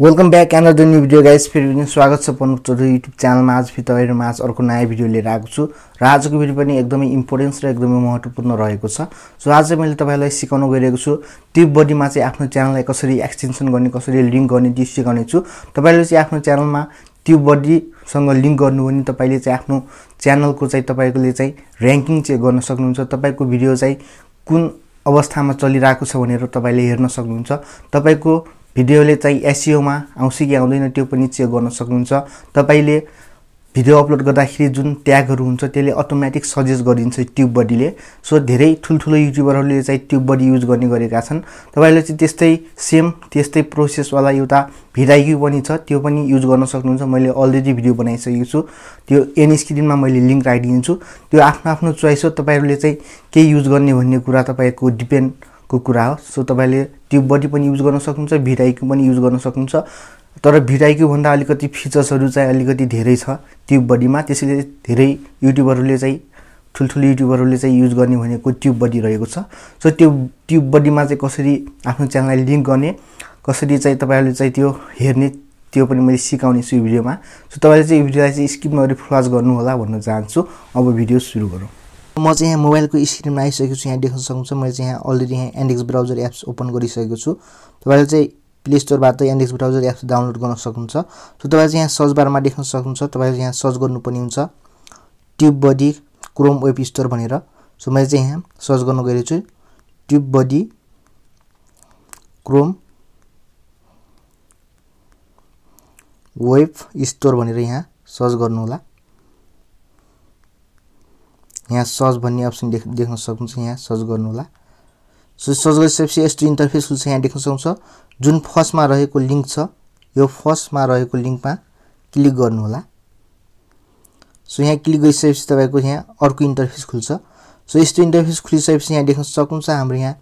welcome back channel new video guys फेरि पनि स्वागत छ पन्नु चौधरी युट्युब च्यानलमा आज फेरि तपाईँहरूमा आज अर्को नयाँ भिडियो लिएर आएको छु र आजको भिडियो पनि एकदमै इम्पोर्टेन्स र एकदमै महत्त्वपूर्ण रहेको छ सो आज मैले तपाईँलाई सिकाउन गइरहेको छु टिप बडीमा चाहिँ आफ्नो च्यानललाई कसरी एक्सटेन्सन गर्ने कसरी लिङ्क गर्ने त्यो सिकाउने छु तपाईँले चाहिँ आफ्नो च्यानलमा त्यो बडीसँग लिङ्क गर्नु भने तपाईँले चाहिँ आफ्नो च्यानलको चाहिँ तपाईँकोले चाहिँ ऱ्याङ्किङ चेक गर्न सक्नुहुन्छ तपाईँको भिडियो चाहिँ कुन अवस्थामा चलिरहेको छ भनेर तपाईँले हेर्न सक्नुहुन्छ तपाईँको भिडियोले चाहिँ एसिओमा आउँछ कि आउँदैन त्यो पनि चेक गर्न सक्नुहुन्छ तपाईँले भिडियो अपलोड गर्दाखेरि जुन ट्यागहरू हुन्छ त्यसले अटोमेटिक सजेस्ट गरिदिन्छ ट्युब बडीले सो धेरै ठुल्ठुलो युट्युबरहरूले चाहिँ ट्युब बडी युज गर्ने गरेका छन् तपाईँले चाहिँ त्यस्तै सेम त्यस्तै प्रोसेसवाला एउटा भिडाइक्यू पनि छ त्यो पनि युज गर्न सक्नुहुन्छ मैले अलरेडी भिडियो बनाइसकेको छु त्यो एन स्क्रिनमा मैले लिङ्क राखिदिन्छु त्यो आफ्नो आफ्नो चोइस हो तपाईँहरूले चाहिँ के युज गर्ने भन्ने कुरा तपाईँको डिपेन्ड को कुरा हो सो तपाईँले त्यो बडी पनि युज गर्न सक्नुहुन्छ भिडाइक्यू पनि युज गर्न सक्नुहुन्छ तर भन्दा अलिकति फिचर्सहरू चाहिँ अलिकति धेरै छ ट्युब बडीमा त्यसैले धेरै युट्युबरहरूले चाहिँ ठुल्ठुलो युट्युबरहरूले चाहिँ युज गर्ने भनेको ट्युब बडी रहेको छ सो त्यो ट्युब बडीमा चाहिँ कसरी आफ्नो च्यानललाई लिङ्क गर्ने कसरी चाहिँ तपाईँहरूले चाहिँ त्यो हेर्ने त्यो पनि मैले सिकाउने छु यो भिडियोमा सो तपाईँले चाहिँ यो भिडियोलाई चाहिँ स्किप नगरी फ्लास गर्नुहोला भन्न चाहन्छु अब भिडियो सुरु गरौँ म चाहिँ यहाँ मोबाइलको स्क्रिनमा आइसकेको छु यहाँ देख्न सक्नुहुन्छ मैले चाहिँ यहाँ अलरेडी यहाँ एन्डेक्स ब्राउजर एप्स ओपन गरिसकेको छु तपाईँले चाहिँ प्ले स्टोरबाट एन्डेक्स ब्राउजर एप्स डाउनलोड गर्न सक्नुहुन्छ सो तपाईँले चाहिँ यहाँ सर्च बारमा देख्न सक्नुहुन्छ तपाईँले यहाँ सर्च गर्नुपर्ने हुन्छ TubeBuddy Chrome web store भनेर सो मैले चाहिँ यहाँ सर्च गर्नु गएको छु TubeBuddy Chrome web store भनेर यहाँ सर्च गर्नुहोला यहाँ सर्च भन्ने अप्सन देख देख्न सक्नुहुन्छ यहाँ सर्च गर्नु होला सो सर्च गरिसकेपछि यस्तो इन्टरफेस खुल्छ यहाँ देख्न सक्नुहुन्छ जुन फर्स्टमा रहेको लिङ्क छ यो फर्स्टमा रहेको लिङ्कमा क्लिक गर्नु होला सो यहाँ क्लिक गरिसकेपछि तपाईँको यहाँ अर्को इन्टरफेस खुल्छ सो यस्तो इन्टरफेस खुलिसकेपछि यहाँ देख्न सक्नुहुन्छ हाम्रो यहाँ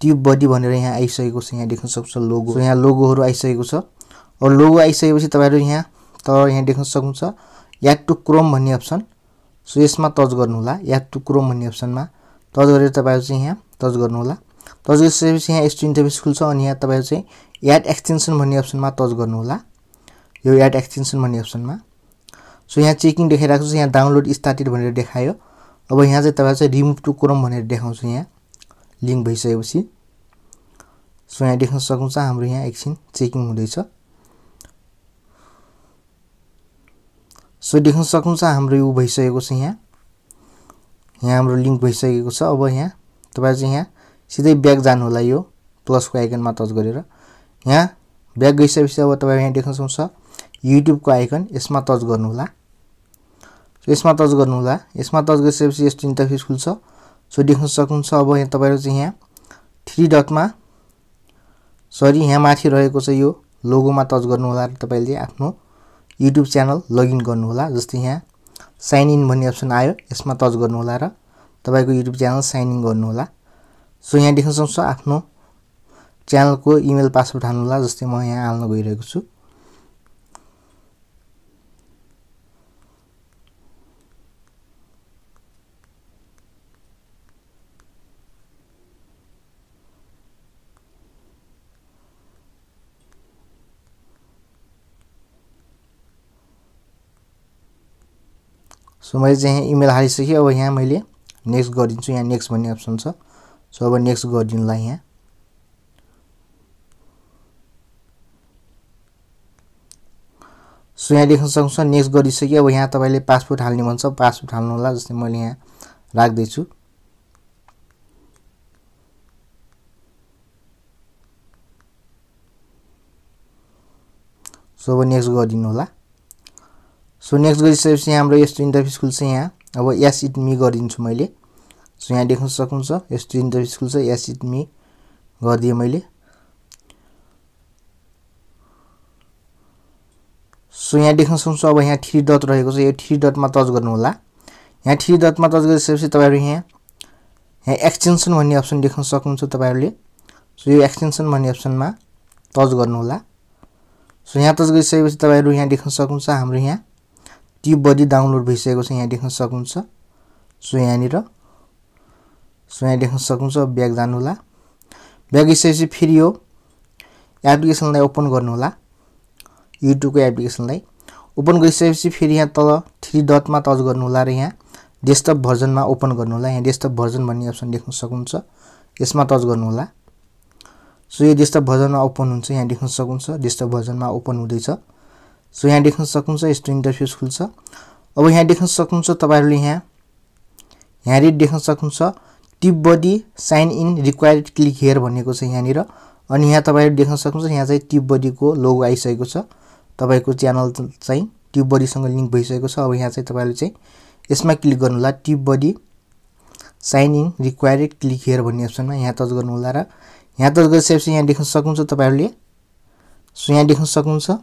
ट्युब बडी भनेर यहाँ आइसकेको छ यहाँ देख्न सक्छ लोगो सो यहाँ लोगोहरू आइसकेको छ अरू लोगो आइसकेपछि तपाईँहरू यहाँ तर यहाँ देख्न सक्नुहुन्छ याद टु क्रोम भन्ने अप्सन सो यसमा टच गर्नुहोला या टु क्रोम भन्ने अप्सनमा टच गरेर तपाईँहरू चाहिँ यहाँ टच गर्नुहोला टच गरिसकेपछि यहाँ यस्तो स्कुल छ अनि यहाँ तपाईँहरू चाहिँ एड एक्सटेन्सन भन्ने अप्सनमा टच गर्नुहोला यो एड एक्सटेन्सन भन्ने अप्सनमा सो यहाँ चेकिङ देखाइरहेको छ यहाँ डाउनलोड स्टार्टेड भनेर देखायो अब यहाँ चाहिँ तपाईँहरू चाहिँ रिमुभ टु क्रोम भनेर देखाउँछु यहाँ लिङ्क भइसकेपछि सो यहाँ देख्न सक्नुहुन्छ हाम्रो यहाँ एकछिन चेकिङ हुँदैछ सो देख्न सक्नुहुन्छ हाम्रो यो भइसकेको छ यहाँ यहाँ हाम्रो लिङ्क भइसकेको छ अब यहाँ तपाईँ चाहिँ यहाँ सिधै ब्याग जानु होला यो प्लसको आइकनमा टच गरेर यहाँ ब्याग गइसकेपछि अब तपाईँ यहाँ देख्न सक्नुहुन्छ युट्युबको आइकन यसमा टच गर्नुहोला सो यसमा टच गर्नु होला यसमा टच गरिसकेपछि यस्तो इन्टरफेस खुल्छ सो देख्न सक्नुहुन्छ अब यहाँ तपाईँहरू चाहिँ यहाँ थ्री डटमा सरी यहाँ माथि रहेको छ यो लोगोमा टच गर्नु होला तपाईँले आफ्नो युट्युब च्यानल लगइन गर्नुहोला जस्तै यहाँ साइन इन भन्ने अप्सन आयो यसमा टच गर्नुहोला र तपाईँको युट्युब च्यानल साइन इन गर्नुहोला सो यहाँ देख्न सक्छ आफ्नो च्यानलको इमेल पासवर्ड हाल्नुहोला जस्तै म यहाँ हाल्न गइरहेको छु सो मैले चाहिँ यहाँ इमेल हालिसकेँ अब यहाँ मैले नेक्स्ट गरिदिन्छु यहाँ नेक्स्ट भन्ने अप्सन छ सो अब नेक्स्ट गरिदिनुलाई यहाँ सो यहाँ लेख्न सक्नुहुन्छ नेक्स्ट गरिसकेँ अब यहाँ तपाईँले पासपोर्ट हाल्ने भन्छ पासपोर्ट हाल्नु होला जस्तै मैले यहाँ राख्दैछु सो अब नेक्स्ट गरिदिनु होला सो नेक्स्ट गरिसकेपछि हाम्रो यस्तो इन्टरफेस खुल्छ यहाँ अब यास इट मी गरिदिन्छु मैले सो यहाँ देख्न सक्नुहुन्छ यस्तो इन्टरफेस खुल्छ यास इट मी गरिदिएँ मैले सो यहाँ देख्न सक्छु अब यहाँ थ्री डट रहेको छ यो थ्री डटमा टच गर्नुहोला यहाँ थ्री डटमा टच गरिसकेपछि तपाईँहरू यहाँ यहाँ एक्सटेन्सन भन्ने अप्सन देख्न सक्नुहुन्छ तपाईँहरूले सो यो एक्सटेन्सन भन्ने अप्सनमा टच गर्नुहोला सो यहाँ टच गरिसकेपछि तपाईँहरू यहाँ देख्न सक्नुहुन्छ हाम्रो यहाँ कि बडी डाउनलोड भइसकेको छ यहाँ देख्न सक्नुहुन्छ सो यहाँनिर सो यहाँ देख्न सक्नुहुन्छ ब्याग जानुहोला ब्याग गइसकेपछि फेरि यो एप्लिकेसनलाई ओपन गर्नुहोला युट्युबको एप्लिकेसनलाई ओपन गरिसकेपछि फेरि यहाँ तल थ्री डटमा टच गर्नुहोला र यहाँ डेस्कटप भर्जनमा ओपन गर्नुहोला यहाँ डेस्कटप भर्जन भन्ने अप्सन देख्न सक्नुहुन्छ यसमा टच गर्नुहोला सो यो डेस्कटप भर्जनमा ओपन हुन्छ यहाँ देख्न सक्नुहुन्छ डेस्कटप भर्जनमा ओपन हुँदैछ सो यहाँ देख्न सक्नुहुन्छ यस्तो इन्टरफेस खुल्छ अब यहाँ देख्न सक्नुहुन्छ तपाईँहरूले यहाँ यहाँ यहाँनिर देख्न सक्नुहुन्छ TubeBuddy sign in required click here भनेको छ यहाँनिर अनि यहाँ तपाईँहरू देख्न सक्नुहुन्छ यहाँ चाहिँ टिप बडीको लोगो आइसकेको छ तपाईँको च्यानल चाहिँ टिप बडीसँग लिङ्क भइसकेको छ अब यहाँ चाहिँ तपाईँहरूले चाहिँ यसमा क्लिक गर्नुहोला TubeBuddy sign in required click here भन्ने अप्सनमा यहाँ टच होला र यहाँ टच गरिसकेपछि यहाँ देख्न सक्नुहुन्छ तपाईँहरूले सो यहाँ देख्न सक्नुहुन्छ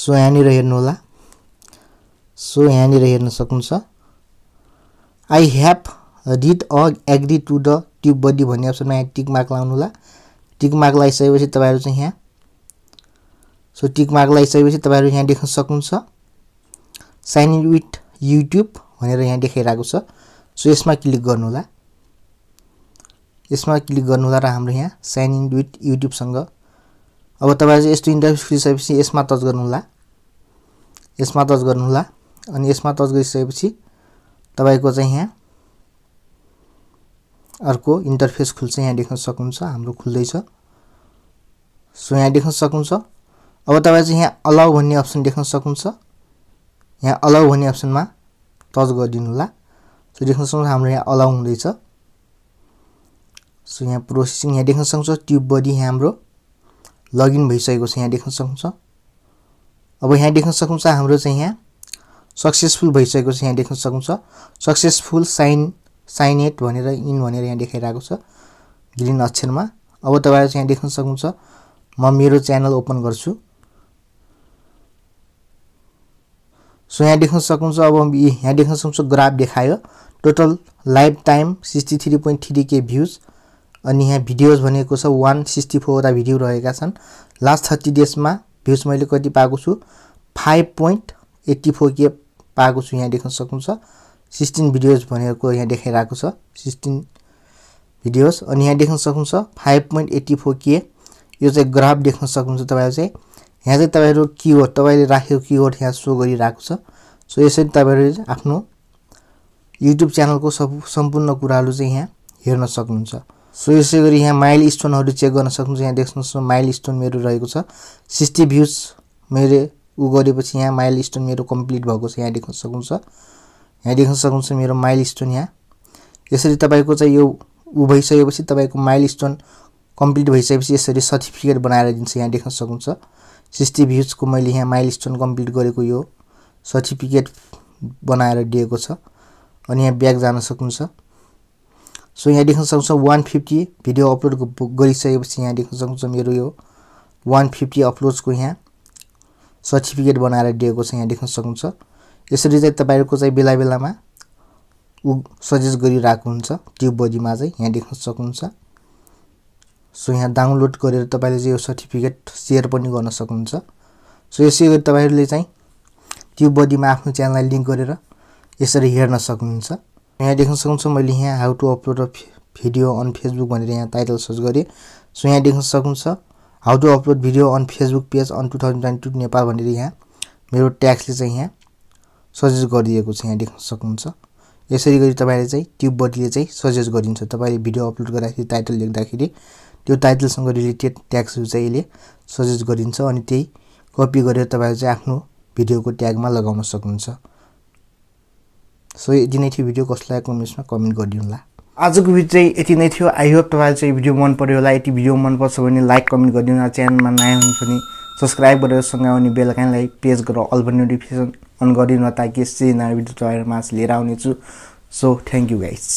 सो यहाँनिर हेर्नुहोला सो यहाँनिर हेर्न सक्नुहुन्छ आई ह्याभ रिड अ agree to the TubeBuddy भन्ने अप्सनमा यहाँ टिक मार्क लाउनु होला टिक मार्क लगाइसकेपछि तपाईँहरू चाहिँ यहाँ सो टिक मार्क लगाइसकेपछि तपाईँहरू यहाँ देख्न सक्नुहुन्छ साइन इन विथ युट्युब भनेर यहाँ देखाइरहेको छ सो यसमा क्लिक गर्नु होला यसमा क्लिक गर्नु होला र हाम्रो यहाँ साइन इन विथ युट्युबसँग अब तपाईँ चाहिँ यस्तो इन्टरफेस खुलिसकेपछि यसमा टच गर्नुहोला यसमा टच गर्नुहोला अनि यसमा टच गरिसकेपछि तपाईँको चाहिँ यहाँ अर्को इन्टरफेस खुल्छ यहाँ देख्न सक्नुहुन्छ हाम्रो खुल्दैछ सो यहाँ देख्न सक्नुहुन्छ अब तपाईँ चाहिँ यहाँ अलाउ भन्ने अप्सन देख्न सक्नुहुन्छ यहाँ अलाउ भन्ने अप्सनमा टच गरिदिनु होला सो देख्न सक्नुहुन्छ हाम्रो यहाँ अलाउ हुँदैछ सो यहाँ प्रोसेसिङ यहाँ देख्न सक्छ ट्युब बडी यहाँ हाम्रो लगइन भइसकेको छ यहाँ देख्न सक्नुहुन्छ अब यहाँ देख्न सक्नुहुन्छ हाम्रो चाहिँ यहाँ सक्सेसफुल भइसकेको छ यहाँ देख्न सक्नुहुन्छ सक्सेसफुल साइन साइन एट भनेर इन भनेर यहाँ देखाइरहेको छ ग्रिन अक्षरमा अब तपाईँहरू चाहिँ यहाँ देख्न सक्नुहुन्छ म मेरो च्यानल ओपन गर्छु सो यहाँ देख्न सक्नुहुन्छ अब यहाँ देख्न सक्नुहुन्छ ग्राफ देखायो total lifetime sixty three point three K views अनि यहाँ भिडियोज भनेको छ वान सिक्सटी फोरवटा भिडियो रहेका छन् लास्ट थर्टी डेजमा भ्युज मैले कति पाएको छु फाइभ पोइन्ट एट्टी फोर के पाएको छु यहाँ देख्न सक्नुहुन्छ सिक्सटिन भिडियोज भनेको यहाँ देखाइरहेको छ सिक्सटिन भिडियोज अनि यहाँ देख्न सक्नुहुन्छ फाइभ पोइन्ट एट्टी फोर के यो चाहिँ ग्राफ देख्न सक्नुहुन्छ तपाईँहरू चाहिँ यहाँ चाहिँ तपाईँहरू किवर्ड तपाईँले राखेको किवर्ड यहाँ सो गरिरहेको छ सो यसरी तपाईँहरू आफ्नो युट्युब च्यानलको सब सम्पूर्ण कुराहरू चाहिँ यहाँ हेर्न सक्नुहुन्छ सो यसै गरी यहाँ माइल स्टोनहरू चेक गर्न सक्नुहुन्छ यहाँ देख्नुहोस् माइल स्टोन मेरो रहेको छ सिक्सटी भ्युज मेरो ऊ गरेपछि यहाँ माइल स्टोन मेरो कम्प्लिट भएको छ यहाँ देख्न सक्नुहुन्छ यहाँ देख्न सक्नुहुन्छ मेरो माइल स्टोन यहाँ यसरी तपाईँको चाहिँ यो ऊ भइसकेपछि तपाईँको माइल स्टोन कम्प्लिट भइसकेपछि यसरी सर्टिफिकेट बनाएर दिन्छ यहाँ देख्न सक्नुहुन्छ सिक्सटी भ्युजको मैले यहाँ माइल स्टोन कम्प्लिट गरेको यो सर्टिफिकेट बनाएर दिएको छ अनि यहाँ ब्याग जान सक्नुहुन्छ सो यहाँ देख्न सक्छ वान फिफ्टी भिडियो अपलोड गरिसकेपछि यहाँ देख्न सक्छ मेरो यो वान फिफ्टी अपलोड्सको यहाँ सर्टिफिकेट बनाएर दिएको छ यहाँ देख्न सक्नुहुन्छ यसरी चाहिँ तपाईँहरूको चाहिँ बेला बेलामा ऊ सजेस्ट गरिरहेको हुन्छ त्यो बडीमा चाहिँ यहाँ देख्न सक्नुहुन्छ सो यहाँ डाउनलोड गरेर तपाईँले चाहिँ यो सर्टिफिकेट सेयर पनि गर्न सक्नुहुन्छ सो यसै गरी तपाईँहरूले चाहिँ त्यो बडीमा आफ्नो च्यानललाई लिङ्क गरेर यसरी हेर्न सक्नुहुन्छ यहाँ देख्न सक्नुहुन्छ मैले यहाँ how to upload a video on Facebook भनेर यहाँ टाइटल सर्च गरेँ सो यहाँ देख्न सक्नुहुन्छ how to upload video on Facebook page on two thousand twenty two Nepal भनेर यहाँ मेरो ट्याक्सले चाहिँ यहाँ सजेस्ट गरिदिएको छ यहाँ देख्न सक्नुहुन्छ यसरी गरी तपाईँले चाहिँ ट्युबबडीले चाहिँ सजेस्ट गरिन्छ तपाईँले भिडियो अपलोड गर्दाखेरि टाइटल लेख्दाखेरि त्यो टाइटलसँग रिलेटेड ट्याक्सहरू चाहिँ यसले सजेस्ट गरिन्छ अनि त्यही कपी गरेर तपाईँले चाहिँ आफ्नो भिडियोको ट्यागमा लगाउन सक्नुहुन्छ सो यति नै थियो भिडियो कसलाई लाग्यो कमेन्ट्समा कमेन्ट गरिदिनु होला आजको भिडियो चाहिँ यति नै थियो आई होप तपाईँलाई चाहिँ भिडियो मन पऱ्यो होला यति भिडियो मनपर्छ भने लाइक कमेन्ट गरिदिनु होला च्यानलमा नयाँ हुनुहुन्छ भने सब्सक्राइब गरेर सँगै आउने बेलुकालाई प्रेस गरेर अल्बम नोटिफिकेसन अन गरिदिनु ताकि यस्तै नयाँ भिडियो मास लिएर आउनेछु सो थ्याङ्क यू गाइस